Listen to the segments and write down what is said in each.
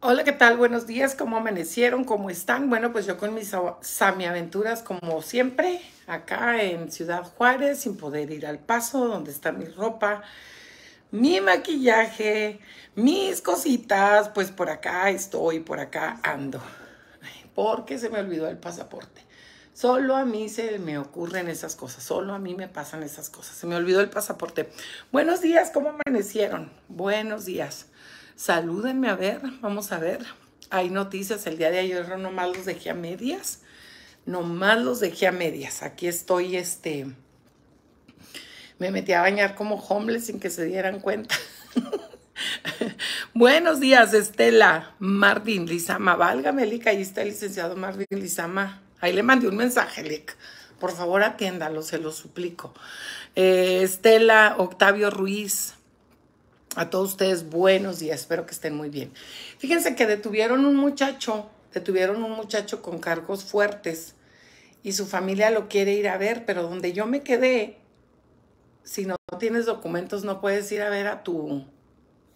Hola, ¿qué tal? Buenos días, ¿cómo amanecieron? ¿Cómo están? Bueno, pues yo con mis Aventuras, como siempre, acá en Ciudad Juárez, sin poder ir al paso, donde está mi ropa, mi maquillaje, mis cositas, pues por acá estoy, por acá ando, porque se me olvidó el pasaporte. Solo a mí se me ocurren esas cosas, solo a mí me pasan esas cosas. Se me olvidó el pasaporte. Buenos días, ¿cómo amanecieron? Buenos días. Salúdenme a ver, vamos a ver. Hay noticias, el día de ayer más los dejé a medias. más los dejé a medias. Aquí estoy, este... Me metí a bañar como homeless sin que se dieran cuenta. Buenos días, Estela. Martín Lizama. Válgame, melica Ahí está el licenciado Martín Lizama. Ahí le mandé un mensaje, Lick. Por favor, atiéndalo, se lo suplico. Eh, Estela Octavio Ruiz. A todos ustedes, buenos días, espero que estén muy bien. Fíjense que detuvieron un muchacho, detuvieron un muchacho con cargos fuertes y su familia lo quiere ir a ver, pero donde yo me quedé, si no tienes documentos no puedes ir a ver a tu,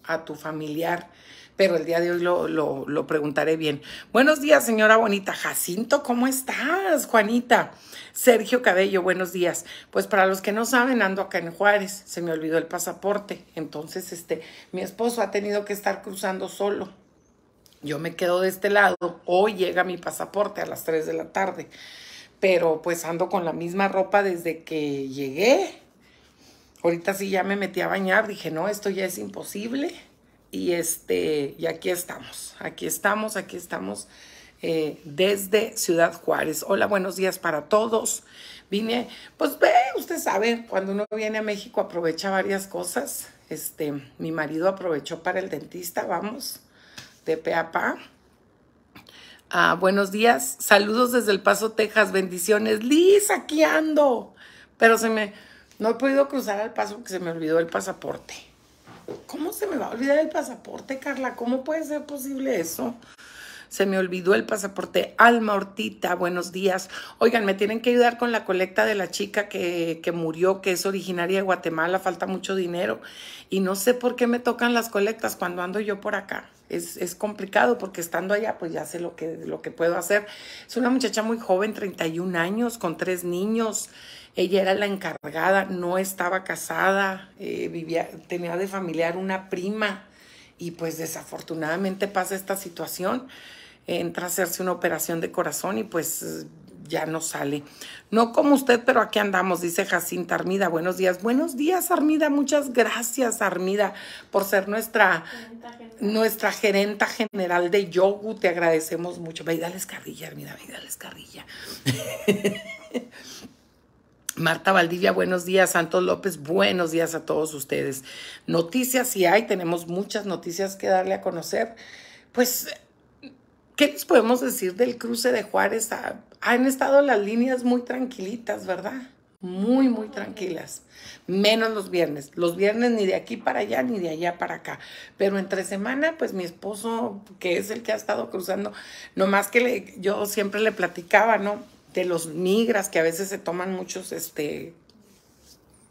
a tu familiar, pero el día de hoy lo, lo, lo preguntaré bien. Buenos días, señora bonita. Jacinto, ¿cómo estás, Juanita? Sergio Cabello, buenos días. Pues para los que no saben, ando acá en Juárez, se me olvidó el pasaporte, entonces este, mi esposo ha tenido que estar cruzando solo. Yo me quedo de este lado, hoy llega mi pasaporte a las 3 de la tarde, pero pues ando con la misma ropa desde que llegué. Ahorita sí ya me metí a bañar, dije, no, esto ya es imposible. Y este, y aquí estamos, aquí estamos, aquí estamos eh, desde Ciudad Juárez. Hola, buenos días para todos. Vine, pues ve, usted sabe, cuando uno viene a México aprovecha varias cosas. Este, mi marido aprovechó para el dentista, vamos, de pe Ah, buenos días, saludos desde El Paso, Texas, bendiciones. Liz, aquí ando, pero se me, no he podido cruzar al paso porque se me olvidó el pasaporte. ¿Cómo se me va a olvidar el pasaporte, Carla? ¿Cómo puede ser posible eso? se me olvidó el pasaporte. Alma Hortita, buenos días. Oigan, me tienen que ayudar con la colecta de la chica que, murió, que es originaria de Guatemala, falta mucho dinero. Y no sé por qué me tocan las colectas cuando ando yo por acá. Es, es, complicado porque estando allá, pues ya sé lo que, lo que puedo hacer. Es una muchacha muy joven, 31 años, con tres niños. Ella era la encargada, no estaba casada, eh, vivía, tenía de familiar una prima y pues desafortunadamente pasa esta situación entra a hacerse una operación de corazón y pues ya no sale. No como usted, pero aquí andamos, dice Jacinta Armida. Buenos días. Buenos días, Armida. Muchas gracias, Armida, por ser nuestra, gerenta nuestra gerenta general de Yogu. Te agradecemos mucho. Ve carrilla, Armida, ve carrilla. Marta Valdivia, buenos días. Santos López, buenos días a todos ustedes. Noticias, si hay, tenemos muchas noticias que darle a conocer. Pues ¿Qué les podemos decir del cruce de Juárez? Ah, han estado las líneas muy tranquilitas, ¿verdad? Muy, muy tranquilas. Menos los viernes. Los viernes ni de aquí para allá, ni de allá para acá. Pero entre semana, pues mi esposo, que es el que ha estado cruzando, nomás que yo siempre le platicaba, ¿no? De los migras, que a veces se toman muchos, este,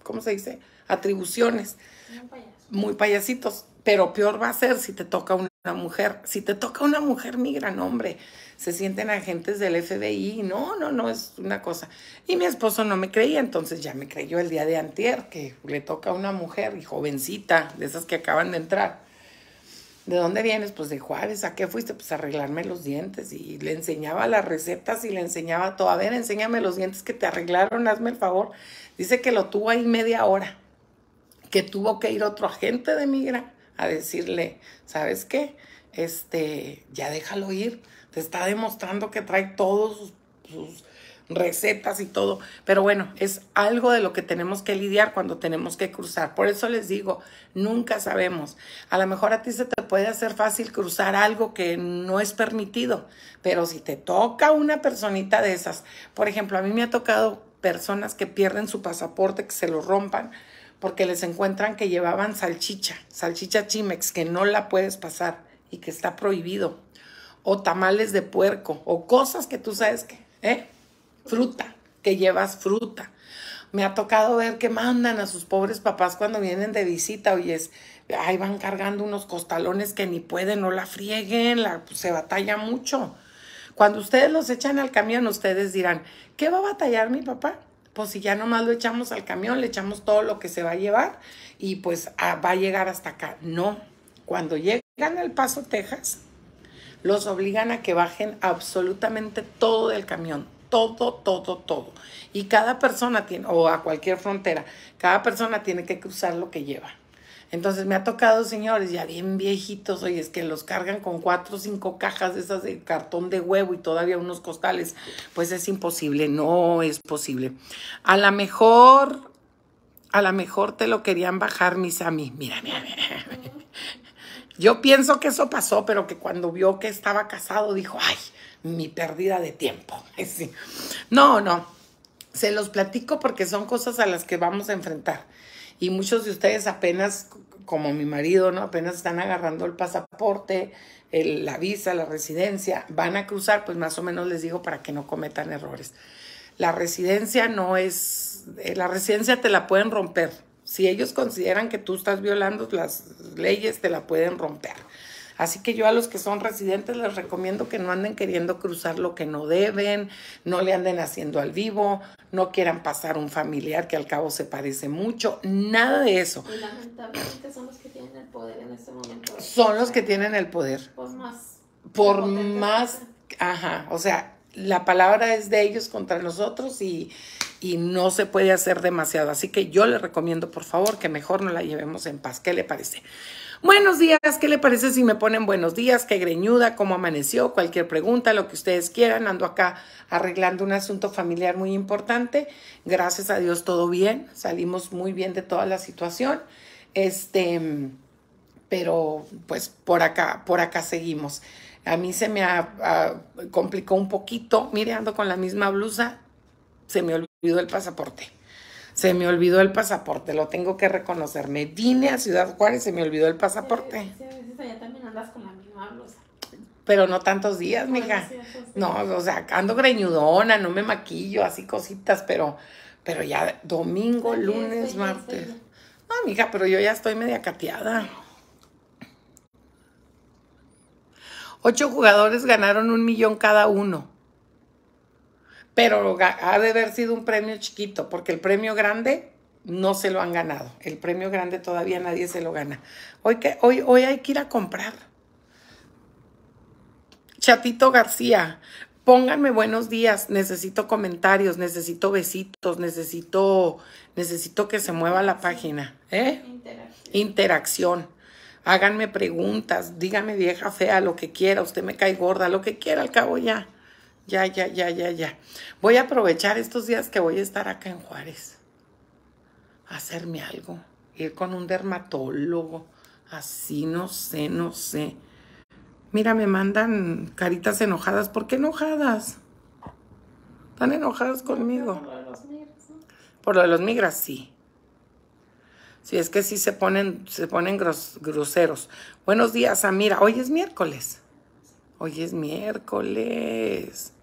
¿cómo se dice? Atribuciones. Muy payasitos. Pero peor va a ser si te toca un la mujer. Si te toca una mujer migra, no, hombre, se sienten agentes del FBI. No, no, no, es una cosa. Y mi esposo no me creía, entonces ya me creyó el día de antier que le toca a una mujer y jovencita, de esas que acaban de entrar. ¿De dónde vienes? Pues de Juárez. ¿A qué fuiste? Pues a arreglarme los dientes. Y le enseñaba las recetas y le enseñaba todo. A ver, enséñame los dientes que te arreglaron, hazme el favor. Dice que lo tuvo ahí media hora. Que tuvo que ir otro agente de migra a decirle, ¿sabes qué? Este, ya déjalo ir. Te está demostrando que trae todos sus, sus recetas y todo. Pero bueno, es algo de lo que tenemos que lidiar cuando tenemos que cruzar. Por eso les digo, nunca sabemos. A lo mejor a ti se te puede hacer fácil cruzar algo que no es permitido, pero si te toca una personita de esas, por ejemplo, a mí me ha tocado personas que pierden su pasaporte, que se lo rompan porque les encuentran que llevaban salchicha, salchicha chimex, que no la puedes pasar y que está prohibido, o tamales de puerco, o cosas que tú sabes que, ¿eh? Fruta, que llevas fruta. Me ha tocado ver que mandan a sus pobres papás cuando vienen de visita, es, ahí van cargando unos costalones que ni pueden, no la frieguen, la, pues, se batalla mucho. Cuando ustedes los echan al camión, ustedes dirán, ¿qué va a batallar mi papá? pues si ya nomás lo echamos al camión, le echamos todo lo que se va a llevar y pues va a llegar hasta acá. No, cuando llegan al Paso, Texas, los obligan a que bajen absolutamente todo del camión, todo, todo, todo. Y cada persona tiene, o a cualquier frontera, cada persona tiene que cruzar lo que lleva. Entonces me ha tocado señores ya bien viejitos, oye, es que los cargan con cuatro o cinco cajas de esas de cartón de huevo y todavía unos costales. Pues es imposible, no es posible. A lo mejor, a lo mejor te lo querían bajar mis a Mira, mira, mira. Yo pienso que eso pasó, pero que cuando vio que estaba casado dijo, ay, mi pérdida de tiempo. No, no. Se los platico porque son cosas a las que vamos a enfrentar y muchos de ustedes apenas, como mi marido, ¿no? Apenas están agarrando el pasaporte, la visa, la residencia, van a cruzar, pues más o menos les digo para que no cometan errores. La residencia no es, eh, la residencia te la pueden romper. Si ellos consideran que tú estás violando las leyes, te la pueden romper. Así que yo a los que son residentes les recomiendo que no anden queriendo cruzar lo que no deben, no le anden haciendo al vivo, no quieran pasar un familiar que al cabo se parece mucho, nada de eso. lamentablemente son los que tienen el poder en este momento. Son los que tienen el poder. Por más. Por más, ajá, o sea, la palabra es de ellos contra nosotros y, no se puede hacer demasiado. Así que yo les recomiendo, por favor, que mejor no la llevemos en paz. ¿Qué le parece? Buenos días, ¿qué le parece si me ponen buenos días? ¿Qué greñuda? ¿Cómo amaneció? Cualquier pregunta, lo que ustedes quieran. Ando acá arreglando un asunto familiar muy importante. Gracias a Dios todo bien. Salimos muy bien de toda la situación. Este, pero pues por acá, por acá seguimos. A mí se me ha complicó un poquito. Mire, ando con la misma blusa. Se me olvidó el pasaporte se me olvidó el pasaporte, lo tengo que reconocer. Me vine a Ciudad Juárez, se me olvidó el pasaporte. Sí, también andas con la misma blusa. Pero no tantos días, mija. no, o sea, ando greñudona, no me maquillo, así cositas, pero, pero ya domingo, lunes, martes. No, mija, pero yo ya estoy media cateada. Ocho jugadores ganaron un millón cada uno pero ha de haber sido un premio chiquito, porque el premio grande no se lo han ganado. El premio grande todavía nadie se lo gana. Hoy, que, hoy, hoy hay que ir a comprar. Chatito García, pónganme buenos días, necesito comentarios, necesito besitos, necesito, necesito que se mueva la página. ¿eh? Interacción. Interacción. Háganme preguntas, dígame vieja fea, lo que quiera, usted me cae gorda, lo que quiera, al cabo ya ya, ya, ya, ya, ya. Voy a aprovechar estos días que voy a estar acá en Juárez. Hacerme algo, ir con un dermatólogo, así, no sé, no sé. Mira, me mandan caritas enojadas. ¿Por qué enojadas? ¿Están enojadas conmigo? Por lo de los migras, sí. Sí, es que sí se ponen, se ponen groseros. Buenos días, Amira. Hoy es miércoles. Hoy es miércoles.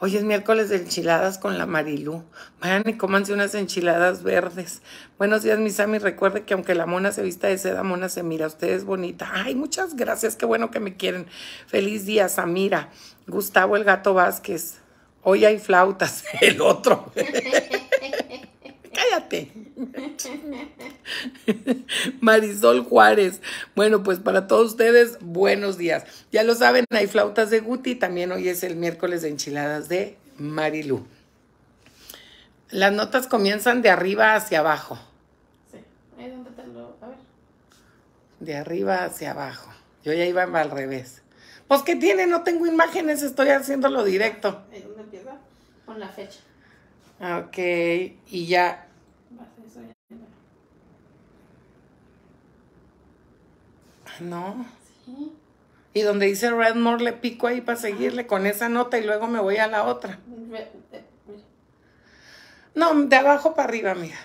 Hoy es miércoles de enchiladas con la Marilú. Vayan y cómanse unas enchiladas verdes. Buenos días, mis amis. Recuerde que aunque la mona se vista de seda, mona se mira. Usted es bonita. Ay, muchas gracias. Qué bueno que me quieren. Feliz día, Samira. Gustavo el Gato Vázquez. Hoy hay flautas. El otro. Cállate. Marisol Juárez. Bueno, pues para todos ustedes, buenos días. Ya lo saben, hay flautas de Guti. También hoy es el miércoles de enchiladas de Marilú. Las notas comienzan de arriba hacia abajo. Sí, ver. De arriba hacia abajo. Yo ya iba al revés. Pues, que tiene? No tengo imágenes, estoy haciéndolo directo. ¿Dónde empieza? Con la fecha. Ok, y ya No. Y donde dice Redmore le pico ahí para seguirle con esa nota y luego me voy a la otra. Eh, no, de abajo para arriba, mira.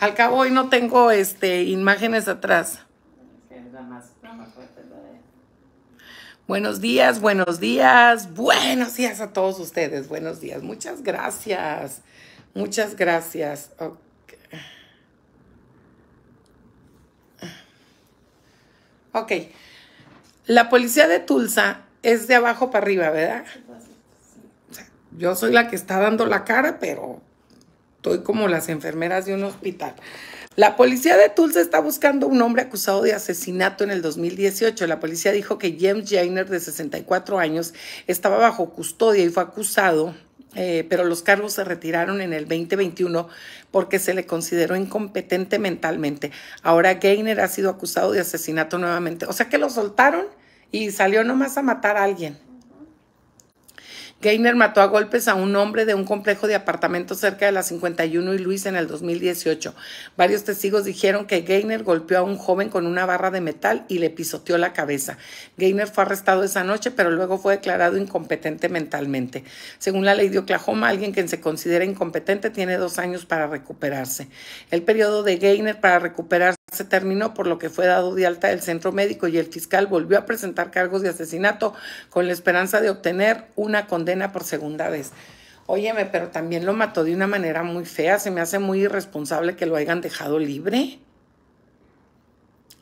Al cabo hoy no tengo este imágenes atrás. Buenos días, buenos días, buenos días a todos ustedes, buenos días, muchas gracias, muchas gracias. Ok. Ok. La policía de Tulsa es de abajo para arriba, ¿verdad? yo soy la que está dando la cara, pero estoy como las enfermeras de un hospital. La policía de Tulsa está buscando un hombre acusado de asesinato en el 2018. La policía dijo que James Jainer, de 64 años, estaba bajo custodia y fue acusado eh, pero los cargos se retiraron en el 2021 porque se le consideró incompetente mentalmente. Ahora Gainer ha sido acusado de asesinato nuevamente. O sea que lo soltaron y salió nomás a matar a alguien. Gainer mató a golpes a un hombre de un complejo de apartamentos cerca de la 51 y Luis en el 2018. Varios testigos dijeron que Gainer golpeó a un joven con una barra de metal y le pisoteó la cabeza. Gainer fue arrestado esa noche, pero luego fue declarado incompetente mentalmente. Según la ley de Oklahoma, alguien que se considera incompetente tiene dos años para recuperarse. El periodo de Gainer para recuperarse se terminó, por lo que fue dado de alta del centro médico y el fiscal volvió a presentar cargos de asesinato con la esperanza de obtener una condena por segunda vez. Óyeme, pero también lo mató de una manera muy fea, se me hace muy irresponsable que lo hayan dejado libre.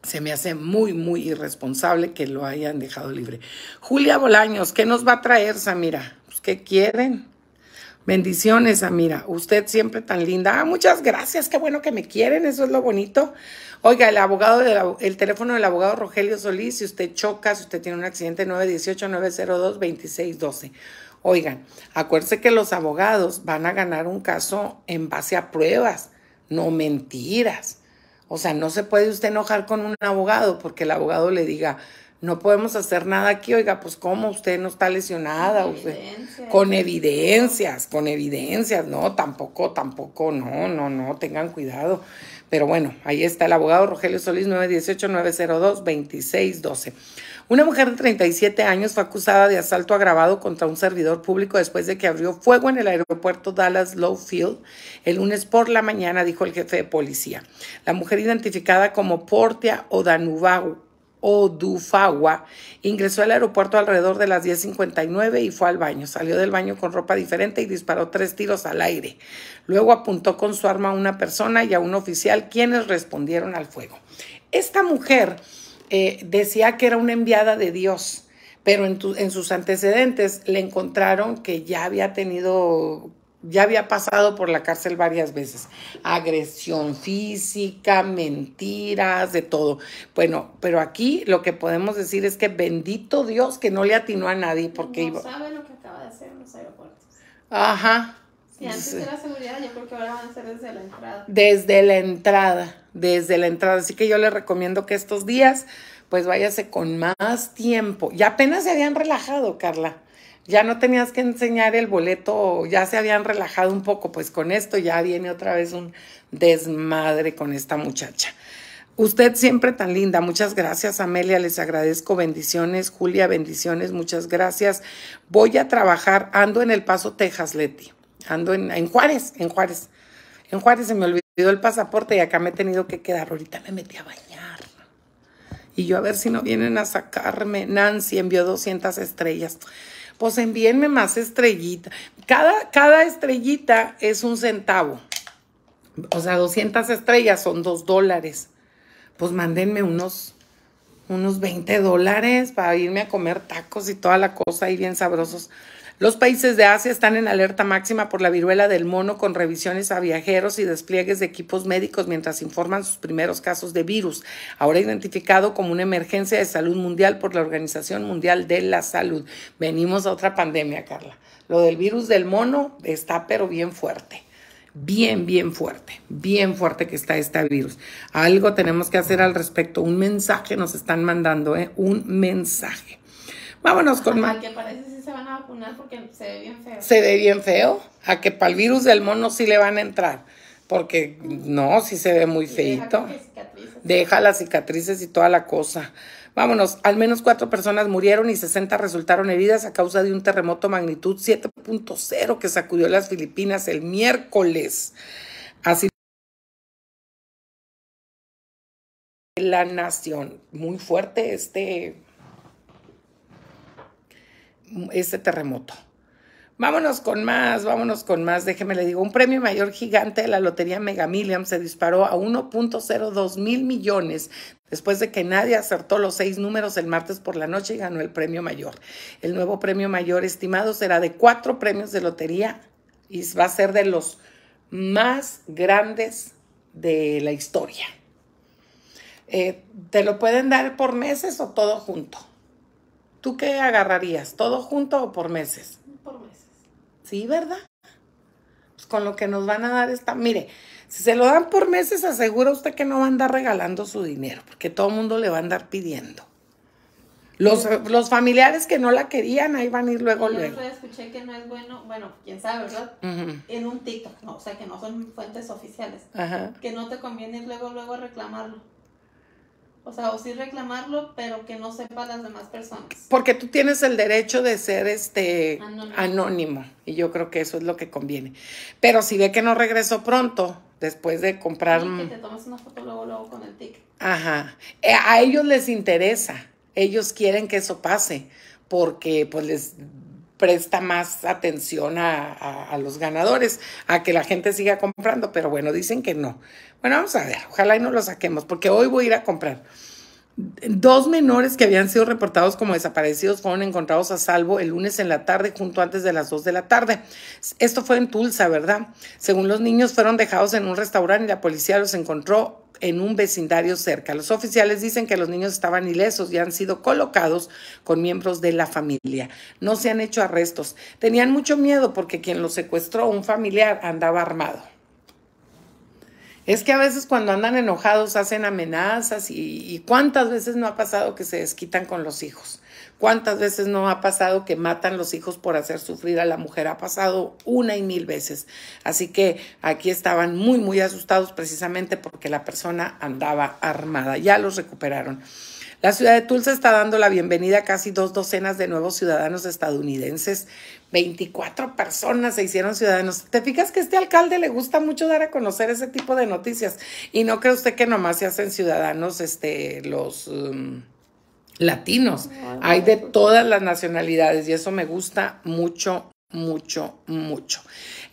Se me hace muy, muy irresponsable que lo hayan dejado libre. Julia Bolaños, ¿qué nos va a traer, Samira? Pues, ¿Qué quieren? Bendiciones, Samira. Usted siempre tan linda. Ah, muchas gracias. Qué bueno que me quieren. Eso es lo bonito. Oiga, el abogado el teléfono del abogado Rogelio Solís, si usted choca, si usted tiene un accidente, 918-902-2612. Oigan, acuérdese que los abogados van a ganar un caso en base a pruebas, no mentiras. O sea, no se puede usted enojar con un abogado porque el abogado le diga, no podemos hacer nada aquí, oiga, pues cómo usted no está lesionada, con, evidencias. con evidencias, con evidencias, no, tampoco, tampoco, no, no, no, tengan cuidado. Pero bueno, ahí está el abogado Rogelio Solís 918-902-2612. Una mujer de 37 años fue acusada de asalto agravado contra un servidor público después de que abrió fuego en el aeropuerto Dallas Lowfield el lunes por la mañana, dijo el jefe de policía. La mujer identificada como Portia Odanubau, Odufagua. Ingresó al aeropuerto alrededor de las 10.59 y fue al baño. Salió del baño con ropa diferente y disparó tres tiros al aire. Luego apuntó con su arma a una persona y a un oficial, quienes respondieron al fuego. Esta mujer eh, decía que era una enviada de Dios, pero en, en sus antecedentes le encontraron que ya había tenido ya había pasado por la cárcel varias veces. Agresión física, mentiras, de todo. Bueno, pero aquí lo que podemos decir es que bendito Dios que no le atinó a nadie porque iba... sabe lo que acaba de hacer en los aeropuertos. Ajá. Si antes era seguridad, yo creo que ahora van a ser desde la entrada. Desde la entrada, desde la entrada. Así que yo les recomiendo que estos días, pues váyase con más tiempo. Y apenas se habían relajado, Carla ya no tenías que enseñar el boleto, ya se habían relajado un poco, pues con esto ya viene otra vez un desmadre con esta muchacha. Usted siempre tan linda. Muchas gracias, Amelia. Les agradezco. Bendiciones, Julia. Bendiciones. Muchas gracias. Voy a trabajar. Ando en El Paso, Texas, Leti. Ando en, en Juárez, en Juárez. En Juárez se me olvidó el pasaporte y acá me he tenido que quedar. Ahorita me metí a bañar. Y yo a ver si no vienen a sacarme. Nancy envió 200 estrellas pues envíenme más estrellitas. Cada, cada estrellita es un centavo. O sea, 200 estrellas son dos dólares. Pues mándenme unos, unos 20 dólares para irme a comer tacos y toda la cosa ahí bien sabrosos. Los países de Asia están en alerta máxima por la viruela del mono con revisiones a viajeros y despliegues de equipos médicos mientras informan sus primeros casos de virus, ahora identificado como una emergencia de salud mundial por la Organización Mundial de la Salud. Venimos a otra pandemia, Carla. Lo del virus del mono está pero bien fuerte bien, bien fuerte, bien fuerte que está este virus. Algo tenemos que hacer al respecto. Un mensaje nos están mandando, ¿eh? Un mensaje. Vámonos con más porque se ve bien feo. Se ve bien feo. A que para el virus del mono sí le van a entrar. Porque no, sí se ve muy feito. Deja las cicatrices y toda la cosa. Vámonos, al menos cuatro personas murieron y 60 resultaron heridas a causa de un terremoto magnitud 7.0 que sacudió las Filipinas el miércoles. Así la nación. Muy fuerte este ese terremoto. Vámonos con más, vámonos con más. Déjeme le digo, un premio mayor gigante de la lotería Mega Millions se disparó a 1.02 mil millones después de que nadie acertó los seis números el martes por la noche y ganó el premio mayor. El nuevo premio mayor estimado será de cuatro premios de lotería y va a ser de los más grandes de la historia. Eh, ¿Te lo pueden dar por meses o todo junto? ¿Tú qué agarrarías? ¿Todo junto o por meses? Por meses. Sí, ¿verdad? Pues con lo que nos van a dar esta... Mire, si se lo dan por meses, asegura usted que no va a andar regalando su dinero, porque todo el mundo le va a andar pidiendo. Los, los, familiares que no la querían, ahí van a ir luego, Yo luego. escuché que no es bueno, bueno, quién sabe, ¿verdad? En un TikTok, o sea, que no son fuentes oficiales. Que no te conviene ir luego, luego a reclamarlo. O sea, o sí reclamarlo, pero que no sepa las demás personas. Porque tú tienes el derecho de ser este anónimo. y yo creo que eso es lo que conviene. Pero si ve que no regresó pronto, después de comprar... que te tomes una foto luego, luego con el ticket. Ajá. Eh, a ellos les interesa. Ellos quieren que eso pase porque pues les presta más atención a, los ganadores, a que la gente siga comprando, pero bueno, dicen que no. Bueno, vamos a ver, ojalá y no lo saquemos, porque hoy voy a ir a comprar. Dos menores que habían sido reportados como desaparecidos fueron encontrados a salvo el lunes en la tarde, junto antes de las 2 de la tarde. Esto fue en Tulsa, ¿verdad? Según los niños, fueron dejados en un restaurante y la policía los encontró en un vecindario cerca. Los oficiales dicen que los niños estaban ilesos y han sido colocados con miembros de la familia. No se han hecho arrestos. Tenían mucho miedo porque quien los secuestró, un familiar, andaba armado. Es que a veces cuando andan enojados hacen amenazas y, cuántas veces no ha pasado que se desquitan con los hijos. Cuántas veces no ha pasado que matan los hijos por hacer sufrir a la mujer. Ha pasado una y mil veces. Así que aquí estaban muy, muy asustados precisamente porque la persona andaba armada. Ya los recuperaron. La ciudad de Tulsa está dando la bienvenida a casi dos docenas de nuevos ciudadanos estadounidenses. 24 personas se hicieron ciudadanos. ¿Te fijas que a este alcalde le gusta mucho dar a conocer ese tipo de noticias? Y no cree usted que nomás se hacen ciudadanos este, los um, latinos. Hay de pues. todas las nacionalidades y eso me gusta mucho, mucho, mucho.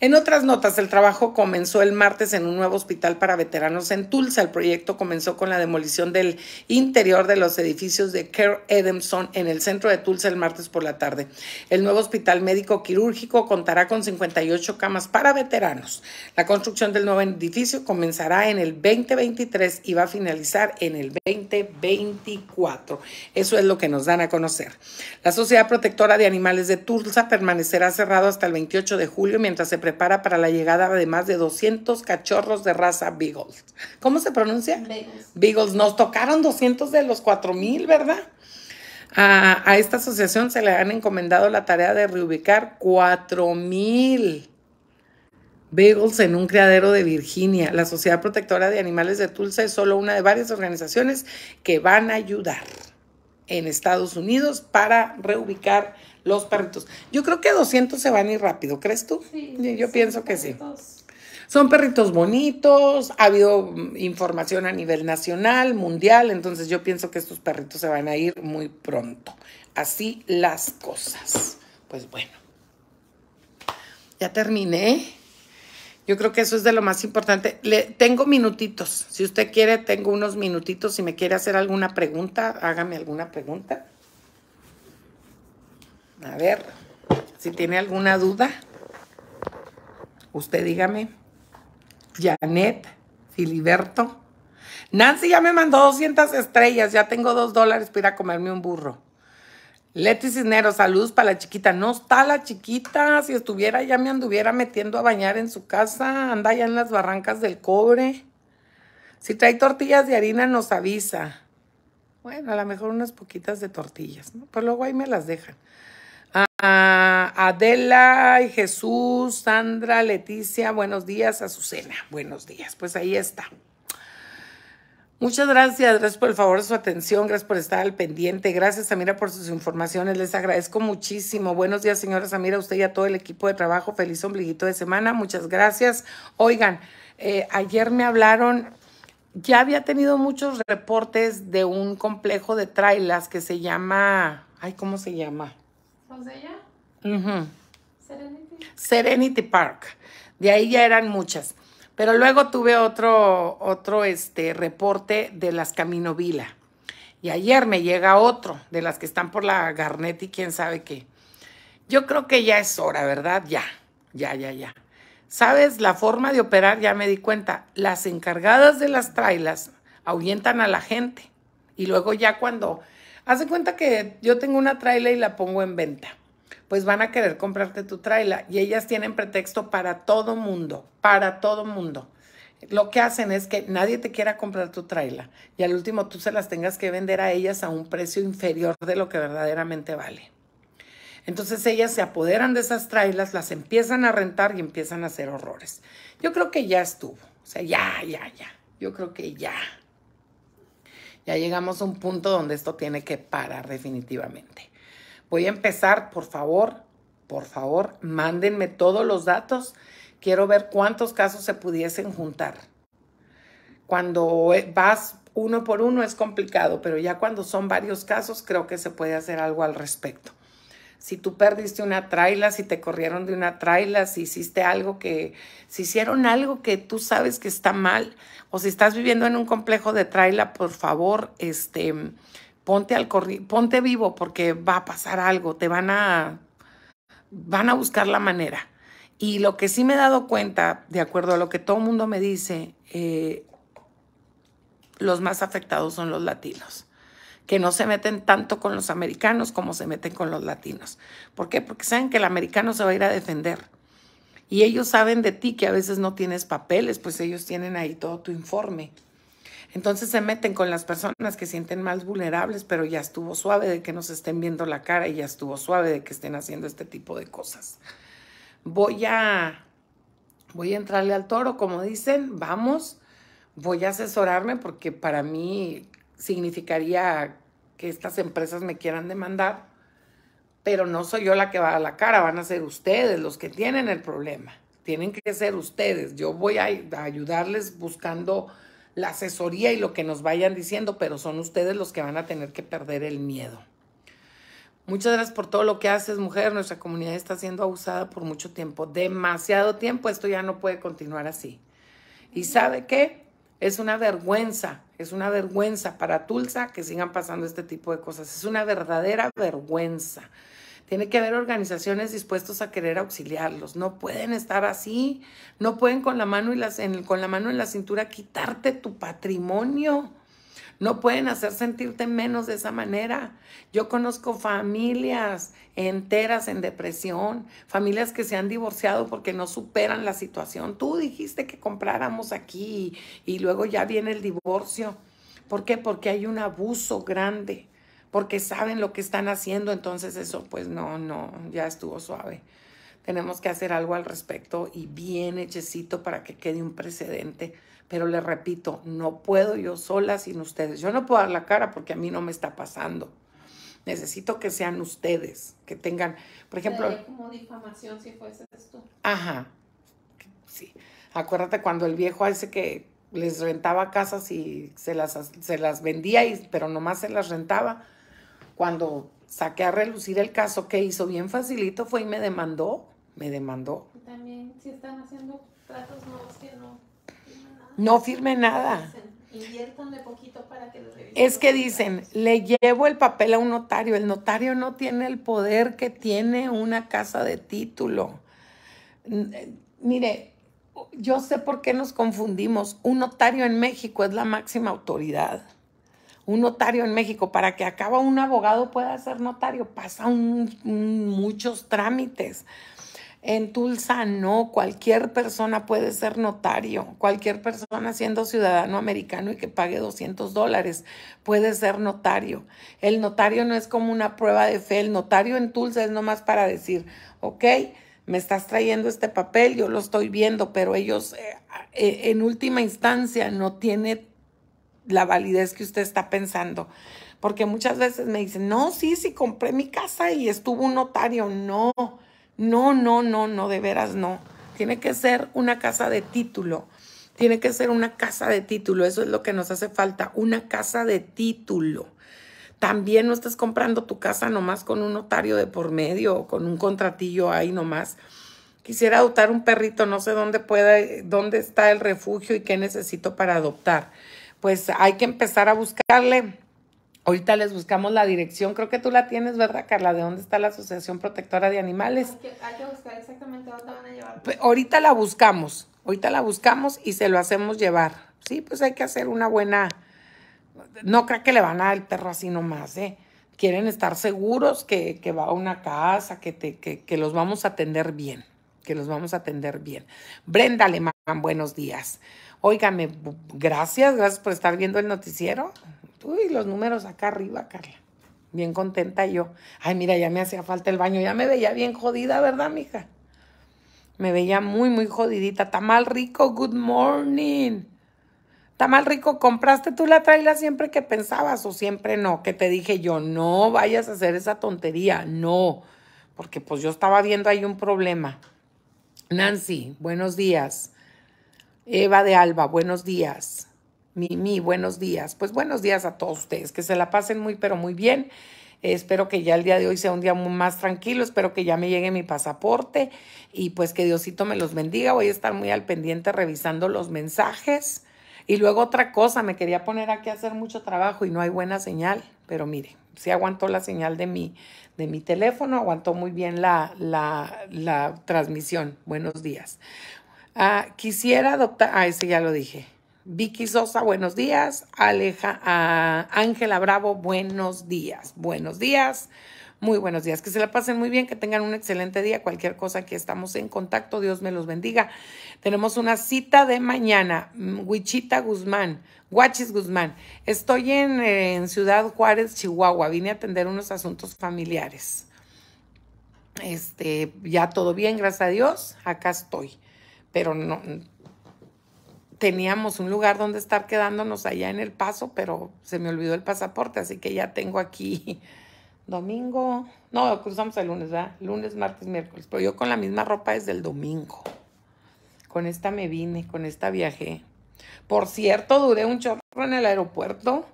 En otras notas, el trabajo comenzó el martes en un nuevo hospital para veteranos en Tulsa. El proyecto comenzó con la demolición del interior de los edificios de kerr Edemson en el centro de Tulsa el martes por la tarde. El nuevo hospital médico quirúrgico contará con 58 camas para veteranos. La construcción del nuevo edificio comenzará en el 2023 y va a finalizar en el 2024. Eso es lo que nos dan a conocer. La Sociedad Protectora de Animales de Tulsa permanecerá cerrada hasta el 28 de julio mientras se prepara para la llegada de más de 200 cachorros de raza Beagles. ¿Cómo se pronuncia? Beagles. Nos tocaron 200 de los 4.000, ¿verdad? A, a, esta asociación se le han encomendado la tarea de reubicar 4.000 Beagles en un criadero de Virginia. La Sociedad Protectora de Animales de Tulsa es solo una de varias organizaciones que van a ayudar en Estados Unidos para reubicar los perritos. Yo creo que 200 se van a ir rápido, ¿crees tú? Yo pienso que sí. Son perritos bonitos, ha habido mm, información a nivel nacional, mundial, entonces yo pienso que estos perritos se van a ir muy pronto. Así las cosas. Pues bueno, ya terminé. Yo creo que eso es de lo más importante. Le, tengo minutitos. Si usted quiere, tengo unos minutitos. Si me quiere hacer alguna pregunta, hágame alguna pregunta. A ver, si tiene alguna duda, usted dígame. Janet, Filiberto. Nancy ya me mandó 200 estrellas, ya tengo dos dólares para ir a comerme un burro. Leti Cisneros, saludos para la chiquita. No está la chiquita, si estuviera ya me anduviera metiendo a bañar en su casa, anda ya en las barrancas del cobre. Si trae tortillas de harina nos avisa. Bueno, a lo mejor unas poquitas de tortillas, Pues luego ahí me las dejan. A Adela, Jesús, Sandra, Leticia, buenos días. Azucena, buenos días. Pues ahí está. Muchas gracias, gracias por el favor de su atención, gracias por estar al pendiente, gracias Samira por sus informaciones, les agradezco muchísimo. Buenos días, señora Samira, usted y a todo el equipo de trabajo, feliz ombliguito de semana, muchas gracias. Oigan, eh, ayer me hablaron, ya había tenido muchos reportes de un complejo de trailas que se llama, ay, ¿cómo se llama? ¿Cómo se Serenity. Serenity Park. De ahí ya eran muchas. Pero luego tuve otro, otro este, reporte de las Camino Vila. Y ayer me llega otro de las que están por la Garnet y quién sabe qué. Yo creo que ya es hora, ¿verdad? Ya, ya, ya, ya. ¿Sabes? La forma de operar, ya me di cuenta, las encargadas de las trailas ahuyentan a la gente. Y luego ya cuando Hace cuenta que yo tengo una traila y la pongo en venta. Pues van a querer comprarte tu traila y ellas tienen pretexto para todo mundo, para todo mundo. Lo que hacen es que nadie te quiera comprar tu traila y al último tú se las tengas que vender a ellas a un precio inferior de lo que verdaderamente vale. Entonces ellas se apoderan de esas trailas, las empiezan a rentar y empiezan a hacer horrores. Yo creo que ya estuvo. O sea, ya, ya, ya. Yo creo que ya. Ya llegamos a un punto donde esto tiene que parar definitivamente. Voy a empezar, por favor, por favor, mándenme todos los datos. Quiero ver cuántos casos se pudiesen juntar. Cuando vas uno por uno es complicado, pero ya cuando son varios casos creo que se puede hacer algo al respecto si tú perdiste una traila, si te corrieron de una traila, si hiciste algo que, si hicieron algo que tú sabes que está mal, o si estás viviendo en un complejo de traila, por favor, este, ponte al ponte vivo porque va a pasar algo, te van a, van a buscar la manera. Y lo que sí me he dado cuenta, de acuerdo a lo que todo el mundo me dice, eh, los más afectados son los latinos que no se meten tanto con los americanos como se meten con los latinos. ¿Por qué? Porque saben que el americano se va a ir a defender. Y ellos saben de ti que a veces no tienes papeles, pues ellos tienen ahí todo tu informe. Entonces se meten con las personas que sienten más vulnerables, pero ya estuvo suave de que nos estén viendo la cara y ya estuvo suave de que estén haciendo este tipo de cosas. Voy a voy a entrarle al toro, como dicen, vamos, voy a asesorarme porque para mí significaría que estas empresas me quieran demandar, pero no soy yo la que va a la cara, van a ser ustedes los que tienen el problema. Tienen que ser ustedes. Yo voy a ayudarles buscando la asesoría y lo que nos vayan diciendo, pero son ustedes los que van a tener que perder el miedo. Muchas gracias por todo lo que haces, mujer. Nuestra comunidad está siendo abusada por mucho tiempo, demasiado tiempo. Esto ya no puede continuar así. ¿Y sabe qué? Es una vergüenza, es una vergüenza para Tulsa que sigan pasando este tipo de cosas. Es una verdadera vergüenza. Tiene que haber organizaciones dispuestas a querer auxiliarlos. No pueden estar así. No pueden con la mano, y las, con la mano en la cintura quitarte tu patrimonio. No pueden hacer sentirte menos de esa manera. Yo conozco familias enteras en depresión, familias que se han divorciado porque no superan la situación. Tú dijiste que compráramos aquí y luego ya viene el divorcio. ¿Por qué? Porque hay un abuso grande, porque saben lo que están haciendo, entonces eso pues no, no, ya estuvo suave tenemos que hacer algo al respecto y bien hechecito para que quede un precedente. Pero le repito, no puedo yo sola sin ustedes. Yo no puedo dar la cara porque a mí no me está pasando. Necesito que sean ustedes, que tengan, por ejemplo... como difamación si fueses tú. Ajá, sí. Acuérdate cuando el viejo ese que les rentaba casas y se las, se las vendía, y, pero nomás se las rentaba. Cuando saqué a relucir el caso que hizo bien facilito, fue y me demandó me demandó. También, si están haciendo tratos nuevos que no No firme nada. Inviértanle poquito para que lo revisen. Es que dicen, le llevo el papel a un notario. El notario no tiene el poder que tiene una casa de título. Eh, mire, yo sé por qué nos confundimos. Un notario en México es la máxima autoridad. Un notario en México, para que acaba un abogado pueda ser notario, pasa muchos trámites. En Tulsa no, cualquier persona puede ser notario, cualquier persona siendo ciudadano americano y que pague 200 dólares puede ser notario. El notario no es como una prueba de fe, el notario en Tulsa es nomás para decir, ok, me estás trayendo este papel, yo lo estoy viendo, pero ellos eh, eh, en última instancia no tiene la validez que usted está pensando. Porque muchas veces me dicen, no, sí, sí, compré mi casa y estuvo un notario. No, no, no, no, no, de veras no. Tiene que ser una casa de título. Tiene que ser una casa de título. Eso es lo que nos hace falta, una casa de título. También no estás comprando tu casa nomás con un notario de por medio o con un contratillo ahí nomás. Quisiera adoptar un perrito, no sé dónde puede, dónde está el refugio y qué necesito para adoptar. Pues hay que empezar a buscarle Ahorita les buscamos la dirección. Creo que tú la tienes, ¿verdad, Carla? ¿De dónde está la Asociación Protectora de Animales? Hay que, buscar exactamente dónde van a llevar. ahorita la buscamos. Ahorita la buscamos y se lo hacemos llevar. Sí, pues hay que hacer una buena... No creo que le van a dar el perro así nomás, ¿eh? Quieren estar seguros que, va a una casa, que, te, que, que los vamos a atender bien, que los vamos a atender bien. Brenda le Alemán, buenos días. Óigame, gracias, gracias por estar viendo el noticiero. Uy, los números acá arriba, Carla. Bien contenta yo. Ay, mira, ya me hacía falta el baño. Ya me veía bien jodida, ¿verdad, mija? Me veía muy, muy jodidita. Está mal rico, good morning. mal rico, ¿compraste tú la traila siempre que pensabas o siempre no? Que te dije yo, no vayas a hacer esa tontería, no. Porque pues yo estaba viendo ahí un problema. Nancy, buenos días. Eva de Alba, buenos días. Mimi, buenos días. Pues buenos días a todos ustedes, que se la pasen muy, pero muy bien. espero que ya el día de hoy sea un día más tranquilo, espero que ya me llegue mi pasaporte y pues que Diosito me los bendiga. Voy a estar muy al pendiente revisando los mensajes. Y luego otra cosa, me quería poner aquí a hacer mucho trabajo y no hay buena señal, pero mire, sí aguantó la señal de mi, de mi teléfono, aguantó muy bien la, la, la transmisión. Buenos días. Ah, quisiera adoptar, ah, ese ya lo dije. Vicky Sosa, buenos días. Aleja, ah, Ángela Bravo, buenos días. Buenos días. Muy buenos días. Que se la pasen muy bien, que tengan un excelente día. Cualquier cosa que estamos en contacto, Dios me los bendiga. Tenemos una cita de mañana. Huichita mm, Guzmán, Guachis Guzmán. Estoy en, en Ciudad Juárez, Chihuahua. Vine a atender unos asuntos familiares. Este, ya todo bien, gracias a Dios. Acá estoy. Pero no, teníamos un lugar donde estar quedándonos allá en El Paso, pero se me olvidó el pasaporte, así que ya tengo aquí domingo. No, cruzamos el lunes, ¿verdad? Lunes, martes, miércoles. Pero yo con la misma ropa desde el domingo. Con esta me vine, con esta viajé. Por cierto, duré un chorro en el aeropuerto.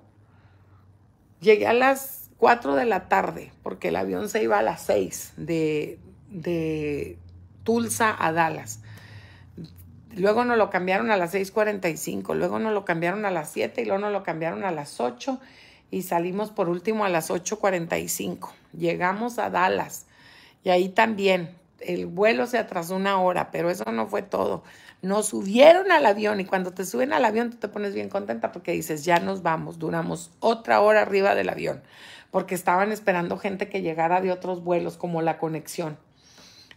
Llegué a las 4 de la tarde, porque el avión se iba a las 6 de, de Tulsa a Dallas. Luego nos lo cambiaron a las 6.45, luego nos lo cambiaron a las 7 y luego nos lo cambiaron a las 8 y salimos por último a las 8.45. Llegamos a Dallas y ahí también el vuelo se atrasó una hora, pero eso no fue todo. Nos subieron al avión y cuando te suben al avión tú te pones bien contenta porque dices, ya nos vamos, duramos otra hora arriba del avión, porque estaban esperando gente que llegara de otros vuelos, como la conexión.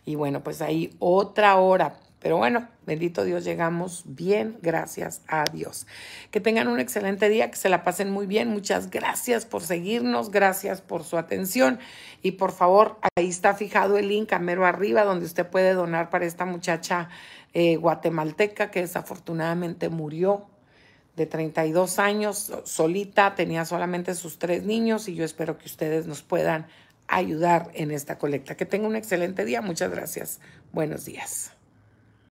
Y bueno, pues ahí otra hora pero bueno, bendito Dios, llegamos bien, gracias a Dios. Que tengan un excelente día, que se la pasen muy bien. Muchas gracias por seguirnos, gracias por su atención. Y por favor, ahí está fijado el link a mero arriba donde usted puede donar para esta muchacha eh, guatemalteca que desafortunadamente murió de 32 años, solita, tenía solamente sus tres niños y yo espero que ustedes nos puedan ayudar en esta colecta. Que tengan un excelente día, muchas gracias. Buenos días.